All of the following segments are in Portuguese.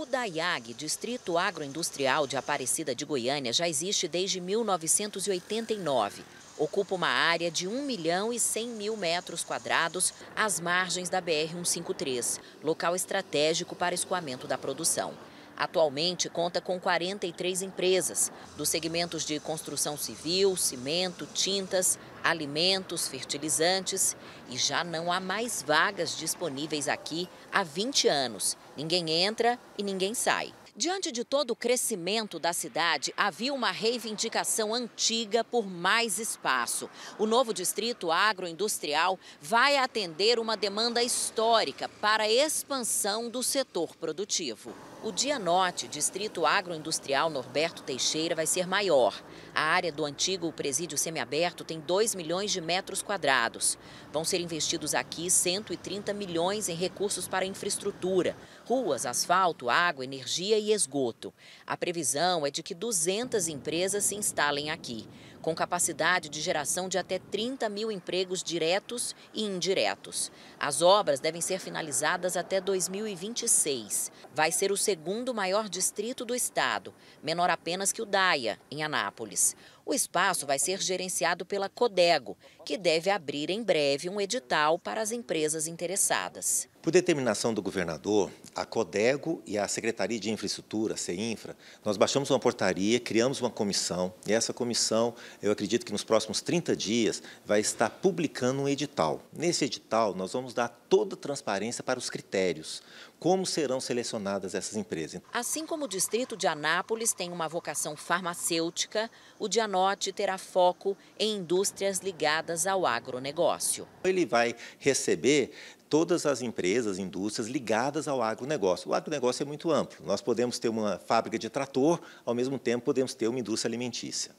O DAIAG, Distrito Agroindustrial de Aparecida de Goiânia, já existe desde 1989. Ocupa uma área de 1 milhão e 100 mil metros quadrados às margens da BR-153, local estratégico para escoamento da produção. Atualmente conta com 43 empresas, dos segmentos de construção civil, cimento, tintas, alimentos, fertilizantes e já não há mais vagas disponíveis aqui há 20 anos. Ninguém entra e ninguém sai. Diante de todo o crescimento da cidade, havia uma reivindicação antiga por mais espaço. O novo distrito agroindustrial vai atender uma demanda histórica para a expansão do setor produtivo. O Dia Norte, Distrito Agroindustrial Norberto Teixeira, vai ser maior. A área do antigo presídio semiaberto tem 2 milhões de metros quadrados. Vão ser investidos aqui 130 milhões em recursos para infraestrutura, ruas, asfalto, água, energia e esgoto. A previsão é de que 200 empresas se instalem aqui com capacidade de geração de até 30 mil empregos diretos e indiretos. As obras devem ser finalizadas até 2026. Vai ser o segundo maior distrito do estado, menor apenas que o Daia, em Anápolis. O espaço vai ser gerenciado pela Codego, que deve abrir em breve um edital para as empresas interessadas. Por determinação do governador, a Codego e a Secretaria de Infraestrutura, CEINFRA, nós baixamos uma portaria, criamos uma comissão, e essa comissão, eu acredito que nos próximos 30 dias, vai estar publicando um edital. Nesse edital, nós vamos dar toda a transparência para os critérios, como serão selecionadas essas empresas. Assim como o distrito de Anápolis tem uma vocação farmacêutica, o Dianote terá foco em indústrias ligadas ao agronegócio. Ele vai receber todas as empresas, indústrias ligadas ao agronegócio. O agronegócio é muito amplo. Nós podemos ter uma fábrica de trator, ao mesmo tempo podemos ter uma indústria alimentícia.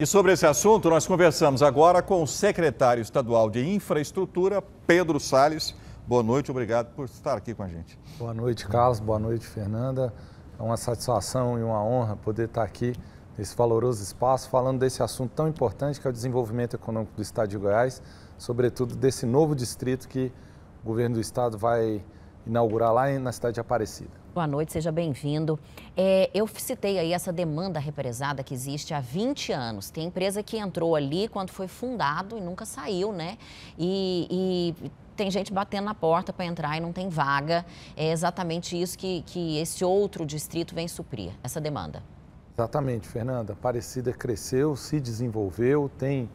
E sobre esse assunto, nós conversamos agora com o secretário estadual de Infraestrutura, Pedro Salles. Boa noite, obrigado por estar aqui com a gente. Boa noite, Carlos. Boa noite, Fernanda. É uma satisfação e uma honra poder estar aqui nesse valoroso espaço falando desse assunto tão importante que é o desenvolvimento econômico do estado de Goiás, sobretudo desse novo distrito que o governo do estado vai inaugurar lá na cidade de Aparecida. Boa noite, seja bem-vindo. É, eu citei aí essa demanda represada que existe há 20 anos. Tem empresa que entrou ali quando foi fundado e nunca saiu, né? e, e tem gente batendo na porta para entrar e não tem vaga. É exatamente isso que, que esse outro distrito vem suprir, essa demanda. Exatamente, Fernanda. Aparecida cresceu, se desenvolveu, tem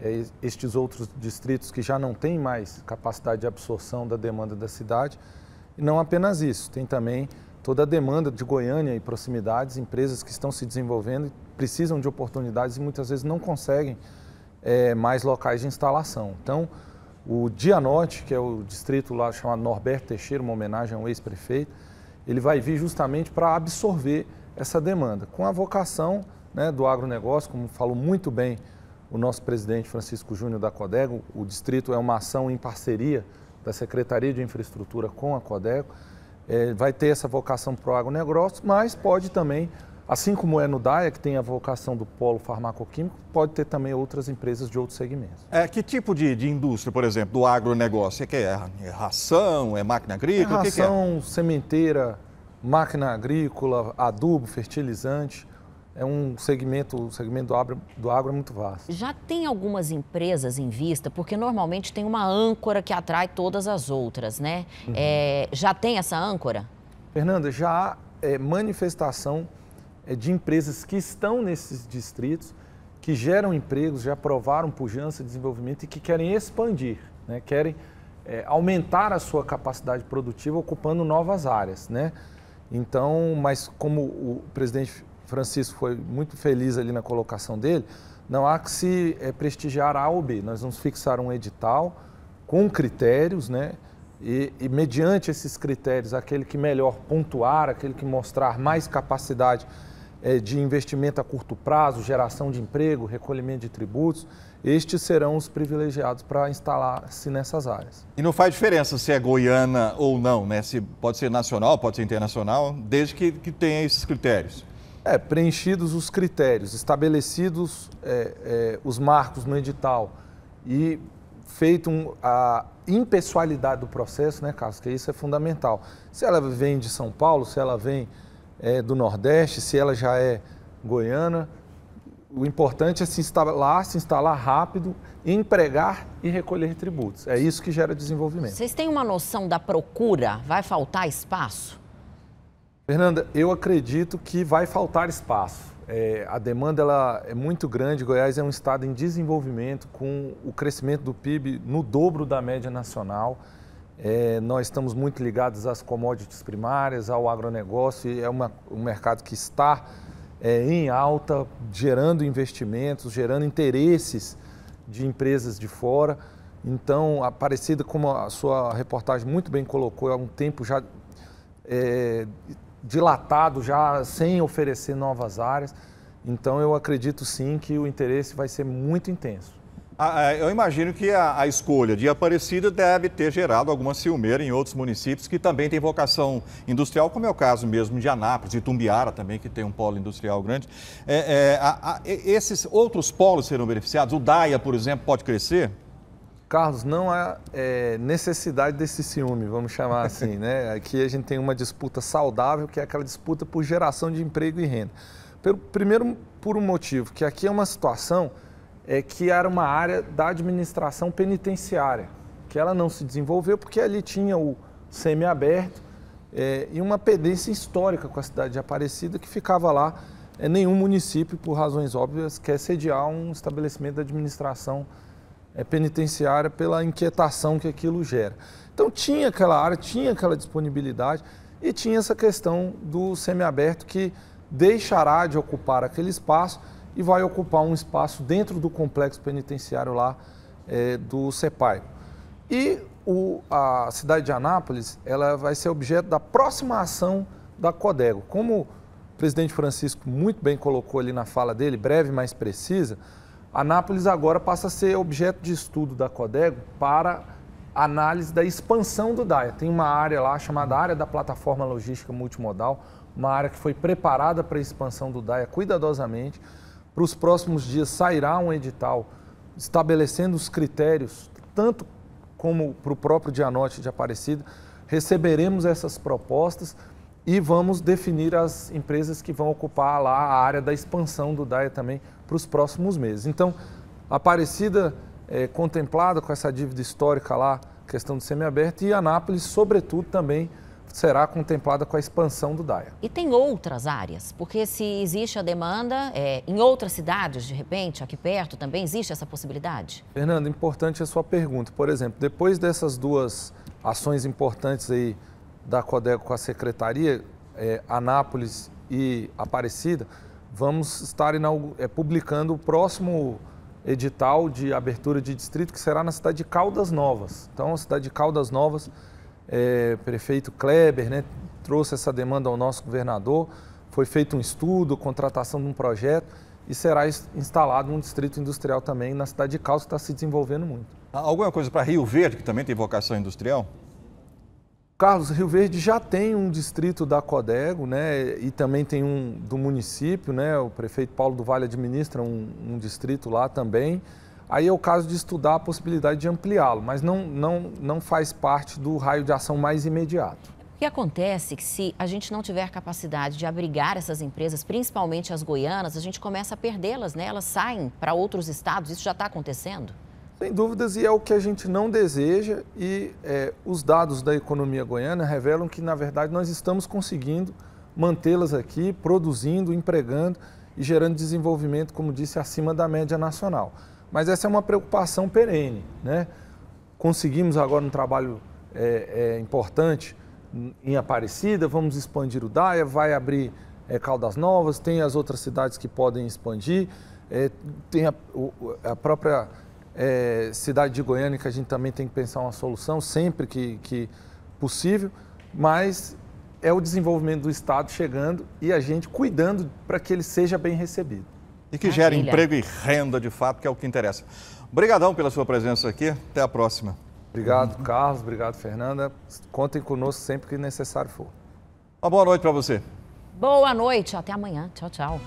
é, estes outros distritos que já não têm mais capacidade de absorção da demanda da cidade. E não apenas isso, tem também toda a demanda de Goiânia e proximidades, empresas que estão se desenvolvendo e precisam de oportunidades e muitas vezes não conseguem é, mais locais de instalação. Então, o dia Norte, que é o distrito lá chamado Norberto Teixeira, uma homenagem a um ex-prefeito, ele vai vir justamente para absorver essa demanda, com a vocação né, do agronegócio, como falou muito bem o nosso presidente Francisco Júnior da Codego, o distrito é uma ação em parceria da Secretaria de Infraestrutura com a Codeco, é, vai ter essa vocação para o agronegócio, mas pode também, assim como é no DAIA, que tem a vocação do polo farmacoquímico, pode ter também outras empresas de outros segmentos. É, que tipo de, de indústria, por exemplo, do agronegócio? É, que é, é ração, é máquina agrícola? É ração, que que é? sementeira, máquina agrícola, adubo, fertilizante é um segmento, o segmento do agro, do agro é muito vasto. Já tem algumas empresas em vista, porque normalmente tem uma âncora que atrai todas as outras, né? Uhum. É, já tem essa âncora? Fernanda, já há é, manifestação é, de empresas que estão nesses distritos, que geram empregos, já provaram pujança, desenvolvimento e que querem expandir, né? querem é, aumentar a sua capacidade produtiva ocupando novas áreas. Né? Então, mas como o presidente Francisco foi muito feliz ali na colocação dele, não há que se é, prestigiar a OB. Nós vamos fixar um edital com critérios, né? E, e, mediante esses critérios, aquele que melhor pontuar, aquele que mostrar mais capacidade é, de investimento a curto prazo, geração de emprego, recolhimento de tributos, estes serão os privilegiados para instalar-se nessas áreas. E não faz diferença se é goiana ou não, né? Se pode ser nacional, pode ser internacional, desde que, que tenha esses critérios. É, preenchidos os critérios, estabelecidos é, é, os marcos no edital e feito um, a impessoalidade do processo, né, Carlos? Que isso é fundamental. Se ela vem de São Paulo, se ela vem é, do Nordeste, se ela já é goiana, o importante é se instalar, se instalar rápido, empregar e recolher tributos. É isso que gera desenvolvimento. Vocês têm uma noção da procura? Vai faltar espaço? Fernanda, eu acredito que vai faltar espaço. É, a demanda ela é muito grande. Goiás é um estado em desenvolvimento, com o crescimento do PIB no dobro da média nacional. É, nós estamos muito ligados às commodities primárias, ao agronegócio, e é uma, um mercado que está é, em alta, gerando investimentos, gerando interesses de empresas de fora. Então, a Parecida, como a sua reportagem muito bem colocou, há um tempo já é, dilatado já sem oferecer novas áreas. Então eu acredito sim que o interesse vai ser muito intenso. Ah, é, eu imagino que a, a, escolha de Aparecida deve ter gerado alguma ciumeira em outros municípios que também têm vocação industrial, como é o caso mesmo de Anápolis e Tumbiara também, que tem um polo industrial grande. É, é, a, a, esses outros polos serão beneficiados? O DAIA, por exemplo, pode crescer? Carlos, não há é, necessidade desse ciúme, vamos chamar assim, né? Aqui a gente tem uma disputa saudável, que é aquela disputa por geração de emprego e renda. Pelo, primeiro, por um motivo, que aqui é uma situação é, que era uma área da administração penitenciária, que ela não se desenvolveu porque ali tinha o semiaberto é, e uma pendência histórica com a cidade de Aparecida, que ficava lá. É, nenhum município, por razões óbvias, quer sediar um estabelecimento de administração penitenciária é penitenciária pela inquietação que aquilo gera. Então tinha aquela área, tinha aquela disponibilidade e tinha essa questão do semiaberto que deixará de ocupar aquele espaço e vai ocupar um espaço dentro do complexo penitenciário lá é, do CEPAI. E o, a cidade de Anápolis ela vai ser objeto da próxima ação da CODEGO. Como o presidente Francisco muito bem colocou ali na fala dele, breve mas precisa, Anápolis agora passa a ser objeto de estudo da Codego para análise da expansão do DAIA. Tem uma área lá chamada área da plataforma logística multimodal, uma área que foi preparada para a expansão do DAIA cuidadosamente. Para os próximos dias sairá um edital estabelecendo os critérios, tanto como para o próprio Dianote de Aparecida. Receberemos essas propostas e vamos definir as empresas que vão ocupar lá a área da expansão do DAIA também para os próximos meses. Então, Aparecida é, contemplada com essa dívida histórica lá, questão do semiaberto, e Anápolis, sobretudo, também será contemplada com a expansão do DAIA. E tem outras áreas, porque se existe a demanda é, em outras cidades, de repente, aqui perto também, existe essa possibilidade? Fernando, importante a sua pergunta. Por exemplo, depois dessas duas ações importantes aí da CODECO com a Secretaria, é, Anápolis e Aparecida, vamos estar eh, publicando o próximo edital de abertura de distrito, que será na cidade de Caldas Novas. Então, a cidade de Caldas Novas, é, prefeito Kleber né, trouxe essa demanda ao nosso governador, foi feito um estudo, contratação de um projeto e será instalado um distrito industrial também na cidade de Caldas, que está se desenvolvendo muito. Alguma coisa para Rio Verde, que também tem vocação industrial? Carlos, Rio Verde já tem um distrito da Codego, né? E também tem um do município, né? O prefeito Paulo do Vale administra um, um distrito lá também. Aí é o caso de estudar a possibilidade de ampliá-lo, mas não, não, não faz parte do raio de ação mais imediato. O que acontece é que se a gente não tiver capacidade de abrigar essas empresas, principalmente as goianas, a gente começa a perdê-las, né? Elas saem para outros estados, isso já está acontecendo? Sem dúvidas, e é o que a gente não deseja, e é, os dados da economia goiana revelam que, na verdade, nós estamos conseguindo mantê-las aqui, produzindo, empregando e gerando desenvolvimento, como disse, acima da média nacional. Mas essa é uma preocupação perene. Né? Conseguimos agora um trabalho é, é, importante em Aparecida, vamos expandir o DAIA, vai abrir é, Caldas Novas, tem as outras cidades que podem expandir, é, tem a, a própria é, cidade de Goiânia, que a gente também tem que pensar uma solução sempre que, que possível, mas é o desenvolvimento do Estado chegando e a gente cuidando para que ele seja bem recebido. E que Maravilha. gere emprego e renda de fato, que é o que interessa. Obrigadão pela sua presença aqui. Até a próxima. Obrigado, Carlos. Obrigado, Fernanda. Contem conosco sempre que necessário for. Uma boa noite para você. Boa noite. Até amanhã. Tchau, tchau.